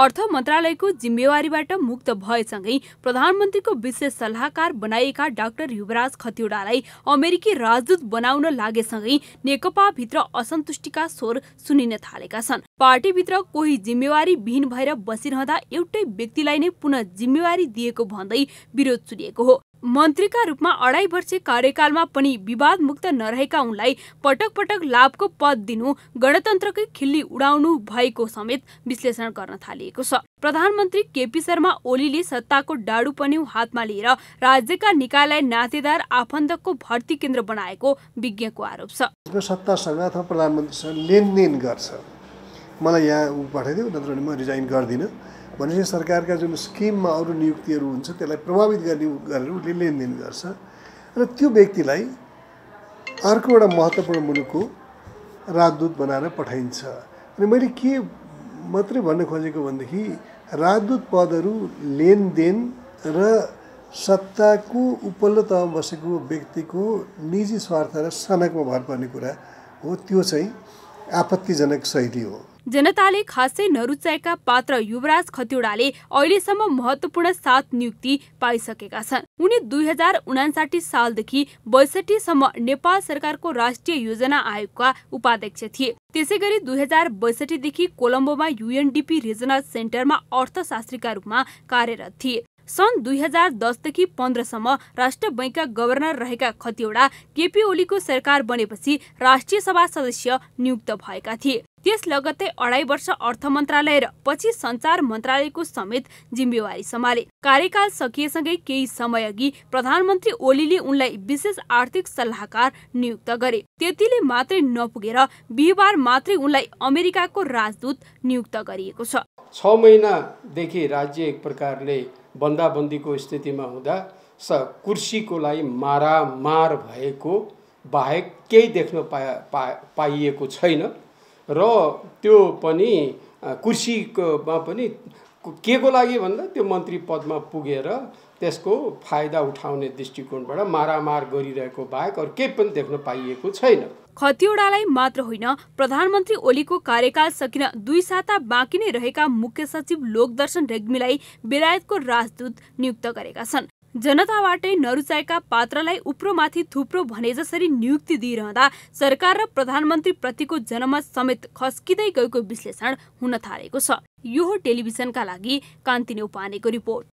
अर्थ मन्त्रालयको जिम्मेवारीबाट मुक्त भएसँगै प्रधानमन्त्रीको विशेष सल्लाहकार बनाइएका डाक्टर युवराज खतिवड़ालाई अमेरिकी राजदूत बनाउन लागेसँगै नेकपाभित्र असन्तुष्टिका स्वर सुनिन थालेका छन् पार्टीभित्र कोही जिम्मेवारी विहीन भएर बसिरहँदा एउटै व्यक्तिलाई नै पुनः जिम्मेवारी दिएको भन्दै विरोध सुनिएको हो मन्त्रीका रूपमा अढाई वर्ष कार्यकालमा पनि विवादमुक्त नरहेका उनलाई पटक पटक लाभको पद दिनु गणतन्त्रकै खिल्ली उडाउनु भएको समेत विश्लेषण गर्न थालिएको छ प्रधानमन्त्री केपी शर्मा ओलीले सत्ताको डाडु पनि हातमा लिएर राज्यका निकायलाई नातेदार आफन्तको भर्ती केन्द्र बनाएको विज्ञको आरोप छ सत्तासँग अथवा प्रधानमन्त्रीसँग लेनदेन गर्छ मलाई यहाँ पठाइदिउँ नत्र म रिजाइन गर्दिनँ भनेपछि सरकारका जुन स्किममा अरू नियुक्तिहरू हुन्छ त्यसलाई प्रभावित गर्ने गरेर उसले लेनदेन गर्छ र त्यो व्यक्तिलाई अर्को एउटा महत्त्वपूर्ण मुलुकको राजदूत बनाएर पठाइन्छ अनि मैले के मात्रै भन्न खोजेको भनेदेखि राजदूत पदहरू लेनदेन र सत्ताको उपल्लो बसेको व्यक्तिको निजी स्वार्थ र सनकमा भर पर्ने कुरा हो त्यो चाहिँ आपत्तिजनक शैली हो जनताले खासै नरुचाएका पात्र युवराज खतिवड़ाले अहिलेसम्म महत्वपूर्ण सात नियुक्ति पाइसकेका छन् उनी दुई हजार उनासाठी सालदेखि बैसठीसम्म नेपाल सरकारको राष्ट्रिय योजना आयोगका उपाध्यक्ष थिए त्यसै गरी दुई हजार बैसठीदेखि कोलम्बोमा युएनडिपी रिजनल सेन्टरमा अर्थशास्त्रीका रूपमा कार्यरत थिए सन् दुई हजार दसदेखि पन्ध्रसम्म राष्ट्र बैङ्कका गभर्नर रहेका खतिवडा केपी ओलीको सरकार बनेपछि राष्ट्रिय सभा सदस्य नियुक्त भएका थिए त्यस लगत्तै अढाई वर्ष अर्थ मन्त्रालय र पछि सञ्चार मन्त्रालयको समेत जिम्मेवारी सम्हाले कार्यकाल सकिएसँगै केही समयअघि प्रधानमन्त्री ओलीले उनलाई विशेष आर्थिक सल्लाहकार नियुक्त गरे त्यतिले मात्रै नपुगेर बिहिबार मात्रै उनलाई अमेरिकाको राजदूत नियुक्त गरिएको छ छ महिनादेखि राज्य एक प्रकारले बन्दाबन्दीको स्थितिमा हुँदा स कुर्सीको लागि मारामार भएको बाहेक केही देख्न पाइएको छैन र त्यो पनि कृषिकोमा पनि के को लागि भन्दा त्यो मन्त्री पदमा पुगेर त्यसको फाइदा उठाउने दृष्टिकोणबाट मारामार गरिरहेको बाहेक अरू केही पनि देख्न पाइएको छैन खतिवड़ालाई मात्र होइन प्रधानमन्त्री ओलीको कार्यकाल सकिन दुई साता बाँकी नै रहेका मुख्य सचिव लोकदर्शन रेग्मीलाई बेलायतको राजदूत नियुक्त गरेका छन् जनताबाटै नरुचाएका पात्रलाई उप्रोमाथि थुप्रो भने जसरी नियुक्ति दिइरहँदा सरकार र प्रतिको जनमत समेत खस्किँदै गएको विश्लेषण हुन थालेको छ यो टेलिभिजनका लागि कान्ति नेउपानेको रिपोर्ट